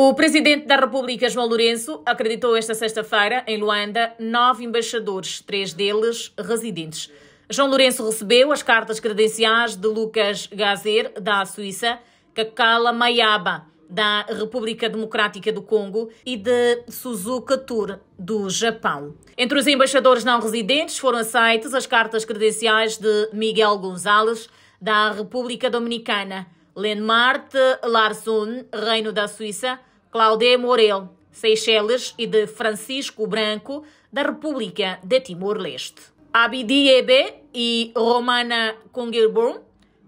O presidente da República, João Lourenço, acreditou esta sexta-feira, em Luanda, nove embaixadores, três deles residentes. João Lourenço recebeu as cartas credenciais de Lucas Gazer, da Suíça, Kakala Mayaba, da República Democrática do Congo e de Suzuka Tour, do Japão. Entre os embaixadores não residentes foram aceitas as cartas credenciais de Miguel Gonzalez, da República Dominicana, Lenmart Larsson, Reino da Suíça, Claudé Morel, Seychelles e de Francisco Branco, da República de Timor-Leste. Abidi Ebe e Romana Kungelborn,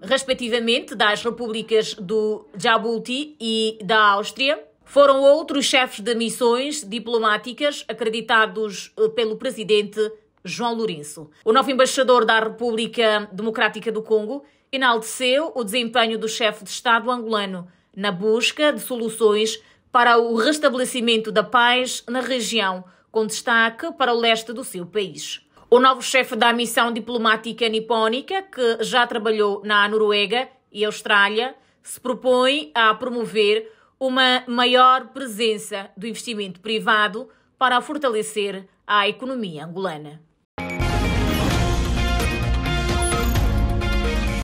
respectivamente das repúblicas do Djibouti e da Áustria, foram outros chefes de missões diplomáticas acreditados eh, pelo presidente João Lourenço. O novo embaixador da República Democrática do Congo enalteceu o desempenho do chefe de Estado angolano na busca de soluções para o restabelecimento da paz na região, com destaque para o leste do seu país. O novo chefe da missão diplomática nipónica, que já trabalhou na Noruega e Austrália, se propõe a promover uma maior presença do investimento privado para fortalecer a economia angolana.